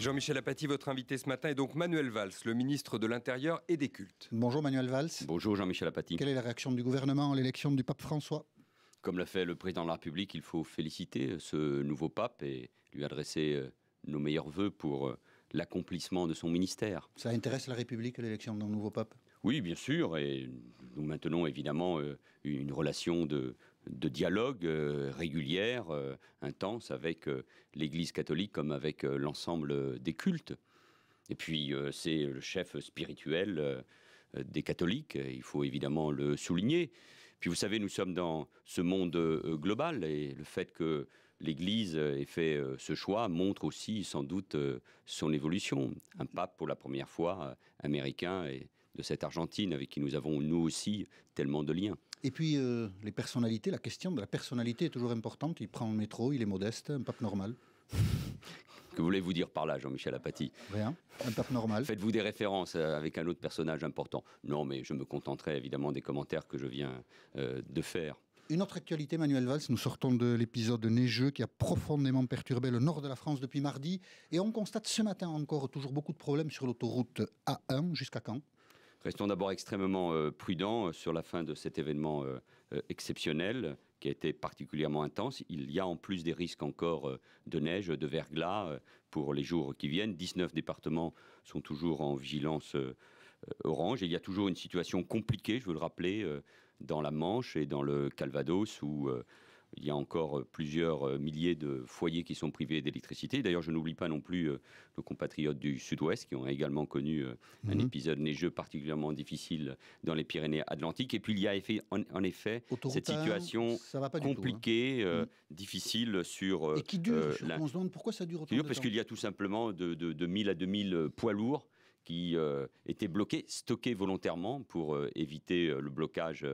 Jean-Michel Apathy, votre invité ce matin est donc Manuel Valls, le ministre de l'Intérieur et des Cultes. Bonjour Manuel Valls. Bonjour Jean-Michel Apathy. Quelle est la réaction du gouvernement à l'élection du pape François Comme l'a fait le président de la République, il faut féliciter euh, ce nouveau pape et lui adresser euh, nos meilleurs voeux pour euh, l'accomplissement de son ministère. Ça intéresse la République, l'élection d'un nouveau pape oui, bien sûr, et nous maintenons évidemment une relation de, de dialogue euh, régulière, euh, intense avec euh, l'Église catholique comme avec l'ensemble des cultes. Et puis c'est le chef spirituel des catholiques, il faut évidemment le souligner. Puis vous savez, nous sommes dans ce monde global et le fait que l'Église ait fait ce choix montre aussi sans doute son évolution. Un pape pour la première fois américain et de cette Argentine avec qui nous avons nous aussi tellement de liens. Et puis, euh, les personnalités, la question de la personnalité est toujours importante. Il prend le métro, il est modeste, un pape normal. Que voulez-vous dire par là, Jean-Michel Apathy Rien, un pape normal. Faites-vous des références euh, avec un autre personnage important Non, mais je me contenterai évidemment des commentaires que je viens euh, de faire. Une autre actualité, Manuel Valls, nous sortons de l'épisode neigeux qui a profondément perturbé le nord de la France depuis mardi. Et on constate ce matin encore toujours beaucoup de problèmes sur l'autoroute A1 jusqu'à Caen. Restons d'abord extrêmement euh, prudents euh, sur la fin de cet événement euh, exceptionnel qui a été particulièrement intense. Il y a en plus des risques encore de neige, de verglas pour les jours qui viennent. 19 départements sont toujours en vigilance orange. il y a toujours une situation compliquée, je veux le rappeler, dans la Manche et dans le Calvados où il y a encore euh, plusieurs euh, milliers de foyers qui sont privés d'électricité. D'ailleurs, je n'oublie pas non plus euh, nos compatriotes du sud-ouest qui ont également connu un mhm. épisode neigeux particulièrement difficile dans les Pyrénées-Atlantiques. Et puis, il y a en, effet cette situation hein. compliquée, difficile sur... Et qui dure, pourquoi ça dure autant Parce qu'il y a tout simplement de, de, de 1000 à 2000 poids lourds qui euh, étaient bloqués, stockés volontairement pour euh, éviter euh, le blocage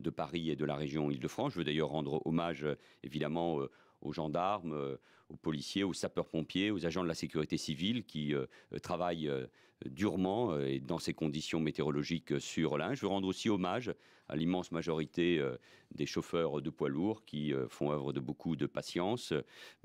de Paris et de la région Île-de-France. Je veux d'ailleurs rendre hommage évidemment aux gendarmes, euh, aux policiers, aux sapeurs-pompiers, aux agents de la sécurité civile qui euh, travaillent euh, durement et dans ces conditions météorologiques sur l'Inde. Je veux rendre aussi hommage à l'immense majorité des chauffeurs de poids lourds qui font œuvre de beaucoup de patience.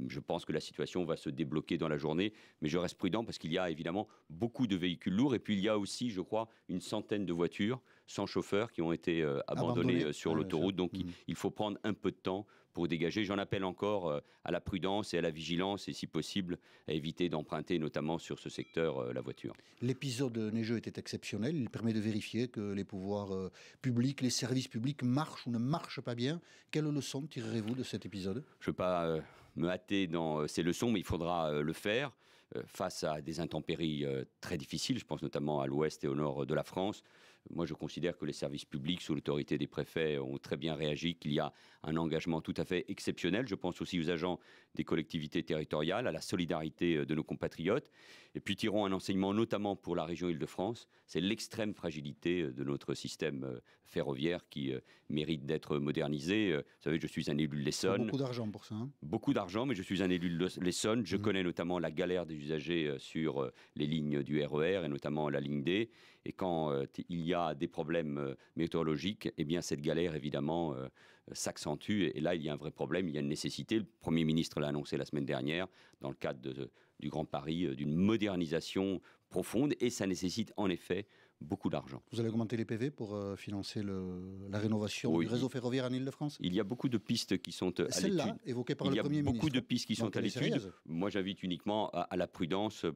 Je pense que la situation va se débloquer dans la journée, mais je reste prudent parce qu'il y a évidemment beaucoup de véhicules lourds et puis il y a aussi, je crois, une centaine de voitures sans chauffeur qui ont été abandonnées sur l'autoroute. Donc mmh. il faut prendre un peu de temps pour dégager. J'en appelle encore euh, à la prudence et à la vigilance et si possible à éviter d'emprunter notamment sur ce secteur euh, la voiture. L'épisode neigeux était exceptionnel. Il permet de vérifier que les pouvoirs euh, publics, les services publics marchent ou ne marchent pas bien. Quelle leçon tirerez-vous de cet épisode Je ne veux pas me hâter dans ces leçons, mais il faudra le faire. Euh, face à des intempéries euh, très difficiles. Je pense notamment à l'ouest et au nord de la France. Moi, je considère que les services publics, sous l'autorité des préfets, ont très bien réagi, qu'il y a un engagement tout à fait exceptionnel. Je pense aussi aux agents des collectivités territoriales, à la solidarité euh, de nos compatriotes. Et puis, tirons un enseignement notamment pour la région Île-de-France, c'est l'extrême fragilité de notre système ferroviaire qui mérite d'être modernisé. Vous savez, je suis un élu de l'Essonne. Beaucoup d'argent pour ça. Hein. beaucoup d'argent, mais je suis un élu de l'Essonne. Je mmh. connais notamment la galère des usagers euh, sur euh, les lignes du RER e et notamment la ligne D. Et quand euh, il y a des problèmes météorologiques, eh bien cette galère évidemment s'accentue. Et là, il y a un vrai problème, il y a une nécessité. Le Premier ministre l'a annoncé la semaine dernière dans le cadre du Grand Paris, d'une modernisation profonde. Et ça nécessite en effet beaucoup d'argent. Vous allez augmenter les PV pour euh, financer la rénovation du réseau ferroviaire en Ile-de-France Il y a beaucoup de pistes qui sont euh, à l'étude. là par le Premier ministre. Il y a beaucoup de pistes qui sont à l'étude. Moi, j'invite uniquement à, la prudence euh,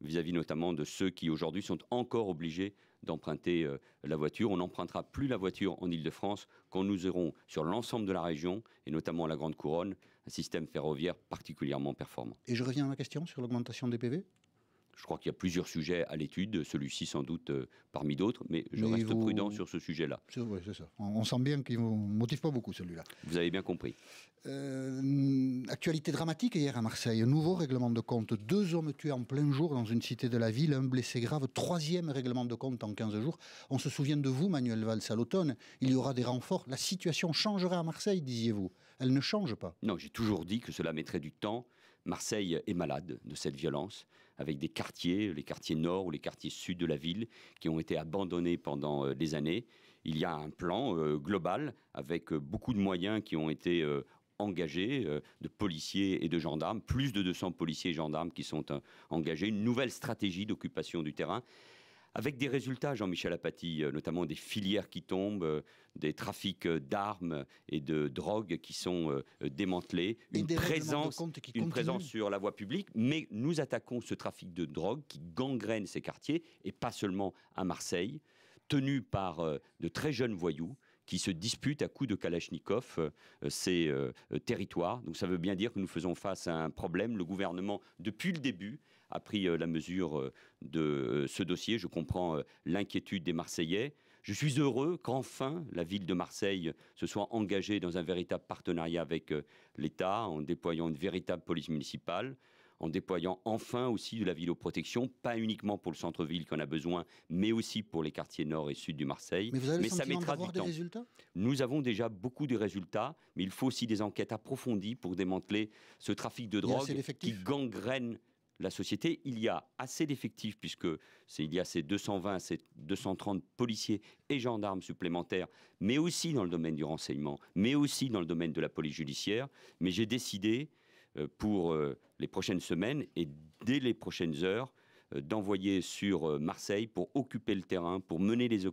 vis-à-vis notamment de ceux qui aujourd'hui sont encore obligés d'emprunter la voiture. On n'empruntera plus la voiture en Ile-de-France quand nous aurons sur l'ensemble de la région, et notamment la Grande Couronne, un système ferroviaire particulièrement performant. Et je reviens à ma question sur l'augmentation des PV je crois qu'il y a plusieurs sujets à l'étude, celui-ci sans doute euh, parmi d'autres, mais je reste prudent sur ce sujet-là. vrai, c'est ça. On, sent bien qu'il ne motive pas beaucoup celui-là. Vous avez bien compris. Euh, actualité dramatique hier à Marseille. Nouveau règlement de compte. Deux hommes tués en plein jour dans une cité de la ville, un blessé grave. Troisième règlement de compte en 15 jours. On se souvient de vous, Manuel Valls, à l'automne. Il y aura des renforts. La situation changera à Marseille, disiez-vous. Elle ne change pas. Non, j'ai toujours dit que cela mettrait du temps. Marseille est malade de cette violence avec des quartiers, les quartiers nord ou les quartiers sud de la ville, qui ont été abandonnés pendant euh, des années. Il y a un plan euh, global avec euh, beaucoup de moyens qui ont été engagés, de policiers et de gendarmes, plus de 200 policiers et gendarmes qui sont engagés, une nouvelle stratégie d'occupation du terrain avec des résultats, Jean-Michel Apathy, euh, notamment des filières qui tombent, euh, des trafics euh, d'armes et de drogues qui sont démantelés, une, présence, sur la voie publique, mais nous attaquons ce trafic de drogue qui gangrène ces quartiers, et pas seulement à Marseille, tenu par de très jeunes voyous qui se disputent à coups de Kalachnikov ces territoires. Donc ça veut bien dire que nous faisons face à un problème. Le gouvernement, depuis le début, a pris euh, la mesure euh, de euh, ce dossier. Je comprends l'inquiétude des Marseillais. Je suis heureux qu'enfin la ville de Marseille se soit engagée dans un véritable partenariat avec l'État en déployant une véritable police municipale en déployant enfin aussi de la ville aux protections, pas uniquement pour le centre-ville qu'on a besoin, mais aussi pour les quartiers nord et sud du Marseille. Mais, vous avez mais ça mettra du temps. Nous avons déjà beaucoup de résultats, mais il faut aussi des enquêtes approfondies pour démanteler ce trafic de drogue qui gangrène la société. Il y a assez d'effectifs, puisque il y a ces 220, ces 230 policiers et gendarmes supplémentaires, mais aussi dans le domaine du renseignement, mais aussi dans le domaine de la police judiciaire. Mais j'ai décidé euh, pour euh, les prochaines semaines et dès les prochaines heures euh, d'envoyer sur Marseille pour occuper le terrain, pour mener les,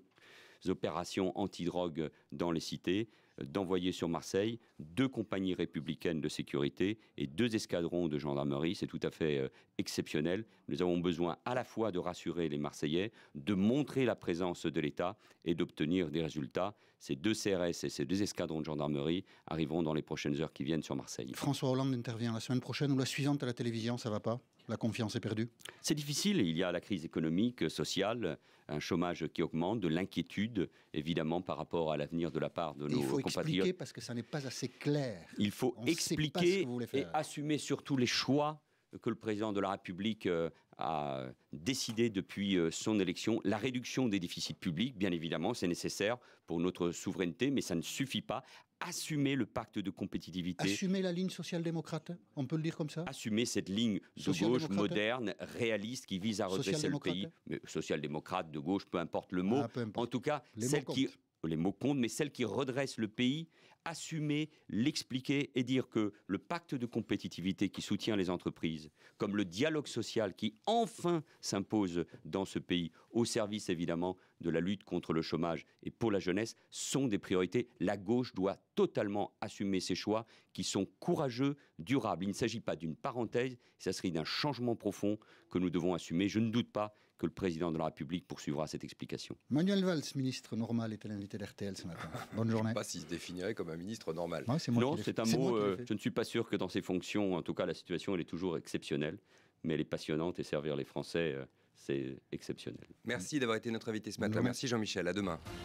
opérations anti-drogue dans les cités d'envoyer sur Marseille deux compagnies républicaines de sécurité et deux escadrons de gendarmerie. C'est tout à fait euh, exceptionnel. Nous avons besoin à la fois de rassurer les Marseillais, de montrer la présence de l'État et d'obtenir des résultats. Ces deux CRS et ces deux escadrons de gendarmerie arriveront dans les prochaines heures qui viennent sur Marseille. François Hollande intervient la semaine prochaine ou la suivante à la télévision, ça va pas la confiance est perdue C'est difficile. Il y a la crise économique, sociale, un chômage qui augmente, de l'inquiétude, évidemment, par rapport à l'avenir de la part de nos compatriotes. Il faut expliquer parce que ça n'est pas assez clair. Il faut expliquer et assumer surtout les choix que le président de la République euh, a décidé depuis euh, son élection. La réduction des déficits publics, bien évidemment, c'est nécessaire pour notre souveraineté, mais ça ne suffit pas assumer le pacte de compétitivité. Assumer la ligne social-démocrate, on peut le dire comme ça Assumer cette ligne de gauche moderne, réaliste, qui vise à redresser le pays. social-démocrate, de gauche, peu importe le mot. Ah, en tout cas, qui les mots comptent, mais celle qui redresse le pays, assumer, l'expliquer et dire que le pacte de compétitivité qui soutient les entreprises, comme le dialogue social qui enfin s'impose dans ce pays, au service évidemment de la lutte contre le chômage et pour la jeunesse sont des priorités. La gauche doit totalement assumer ses choix qui sont courageux, durables. Il ne s'agit pas d'une parenthèse, ça serait d'un changement profond que nous devons assumer. Je ne doute pas que le président de la République poursuivra cette explication. Manuel Valls, ministre normal, était l'invité d'RTL ce matin. Bonne journée. Je ne sais pas s'il se définirait comme un ministre normal. non, c'est un mot. Euh, je ne suis pas sûr que dans ses fonctions, en tout cas, la situation elle est toujours exceptionnelle, mais elle est passionnante et servir les Français. Euh, c'est exceptionnel. Merci d'avoir été notre invité ce matin. Merci Jean-Michel. À demain.